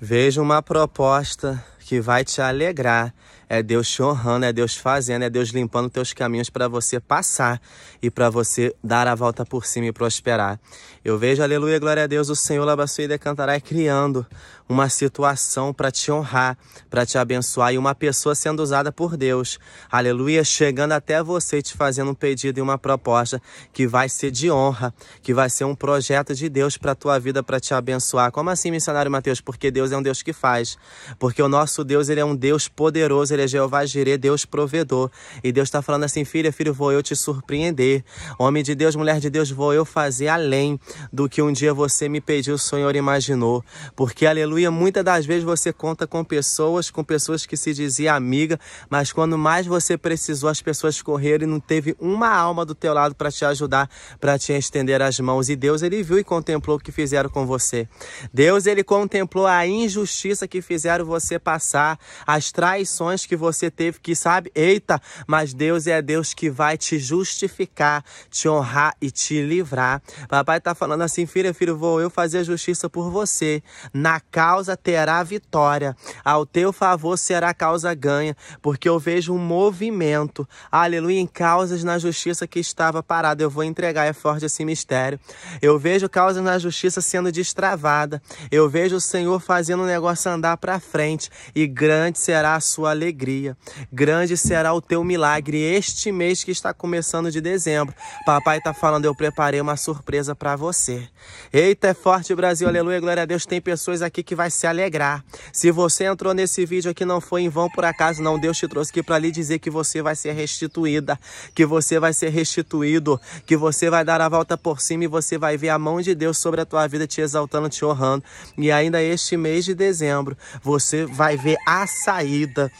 Veja uma proposta que vai te alegrar. É Deus te honrando, é Deus fazendo, é Deus limpando teus caminhos para você passar e para você dar a volta por cima e prosperar. Eu vejo, aleluia, glória a Deus, o Senhor Labassuída cantará criando uma situação para te honrar, para te abençoar e uma pessoa sendo usada por Deus. Aleluia, chegando até você e te fazendo um pedido e uma proposta que vai ser de honra, que vai ser um projeto de Deus para tua vida para te abençoar. Como assim, missionário Mateus? Porque Deus é um Deus que faz. Porque o nosso nosso Deus, ele é um Deus poderoso, ele é Jeová Jireh, Deus provedor. E Deus está falando assim, filha, filho, vou eu te surpreender. Homem de Deus, mulher de Deus, vou eu fazer além do que um dia você me pediu, o Senhor imaginou. Porque, aleluia, muitas das vezes você conta com pessoas, com pessoas que se dizia amiga, mas quando mais você precisou, as pessoas correram e não teve uma alma do teu lado para te ajudar, para te estender as mãos. E Deus, ele viu e contemplou o que fizeram com você. Deus, ele contemplou a injustiça que fizeram você passar passar, as traições que você teve que, sabe? Eita, mas Deus é Deus que vai te justificar, te honrar e te livrar. Papai tá falando assim, filha, filho, vou eu fazer justiça por você. Na causa terá vitória. Ao teu favor será causa ganha, porque eu vejo um movimento. Aleluia, em causas na justiça que estava parada. Eu vou entregar, é forte esse mistério. Eu vejo causas na justiça sendo destravada. Eu vejo o Senhor fazendo o negócio andar para frente e grande será a sua alegria. Grande será o teu milagre este mês que está começando de dezembro. Papai está falando, eu preparei uma surpresa para você. Eita, é forte Brasil, aleluia, glória a Deus. Tem pessoas aqui que vai se alegrar. Se você entrou nesse vídeo aqui, não foi em vão por acaso, não. Deus te trouxe aqui para lhe dizer que você vai ser restituída, que você vai ser restituído, que você vai dar a volta por cima e você vai ver a mão de Deus sobre a tua vida te exaltando, te honrando. E ainda este mês de dezembro, você vai ver ver a saída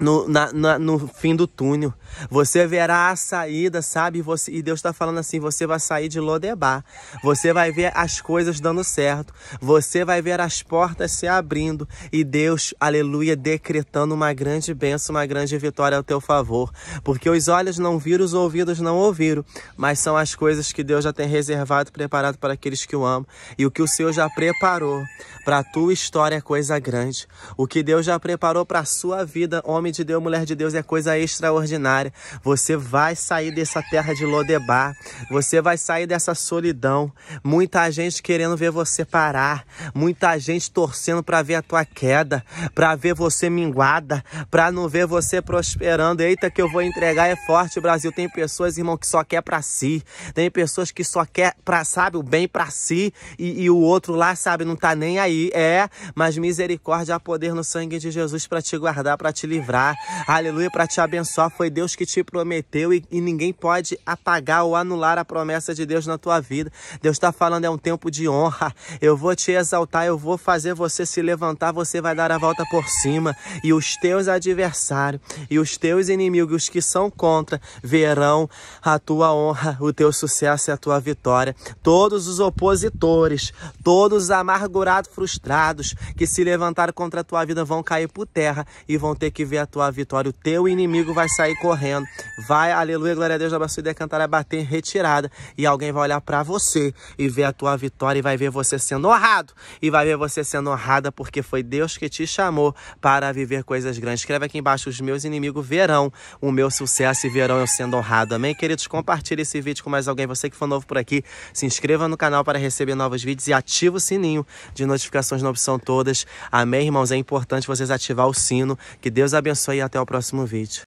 no, na, na, no fim do túnel. Você verá a saída, sabe? Você, e Deus está falando assim: você vai sair de Lodebar. Você vai ver as coisas dando certo. Você vai ver as portas se abrindo. E Deus, aleluia, decretando uma grande bênção, uma grande vitória ao teu favor. Porque os olhos não viram, os ouvidos não ouviram. Mas são as coisas que Deus já tem reservado, preparado para aqueles que o amam. E o que o Senhor já preparou para a tua história é coisa grande. O que Deus já preparou para a sua vida, homem homem de Deus, mulher de Deus, é coisa extraordinária. Você vai sair dessa terra de Lodebar, você vai sair dessa solidão. Muita gente querendo ver você parar, muita gente torcendo para ver a tua queda, para ver você minguada, para não ver você prosperando. Eita, que eu vou entregar é forte, Brasil. Tem pessoas, irmão, que só quer para si, tem pessoas que só quer para sabe o bem para si e, e o outro lá sabe não tá nem aí. É, mas misericórdia há poder no sangue de Jesus para te guardar, para te livrar livrar, aleluia, para te abençoar. Foi Deus que te prometeu e, e ninguém pode apagar ou anular a promessa de Deus na tua vida. Deus está falando, é um tempo de honra. Eu vou te exaltar, eu vou fazer você se levantar, você vai dar a volta por cima. E os teus adversários, e os teus inimigos, os que são contra, verão a tua honra, o teu sucesso e a tua vitória. Todos os opositores, todos os amargurados, frustrados, que se levantaram contra a tua vida, vão cair por terra e vão ter que ver a a tua vitória. O teu inimigo vai sair correndo. Vai, aleluia, glória a Deus, abençoe, decantar, a bater em retirada. E alguém vai olhar para você e ver a tua vitória e vai ver você sendo honrado. E vai ver você sendo honrada porque foi Deus que te chamou para viver coisas grandes. Escreve aqui embaixo, os meus inimigos verão o meu sucesso e verão eu sendo honrado. Amém, queridos? Compartilhe esse vídeo com mais alguém. Você que for novo por aqui, se inscreva no canal para receber novos vídeos e ativa o sininho de notificações na opção todas. Amém, irmãos? É importante vocês ativar o sino. Que Deus abençoe abençoe e até o próximo vídeo.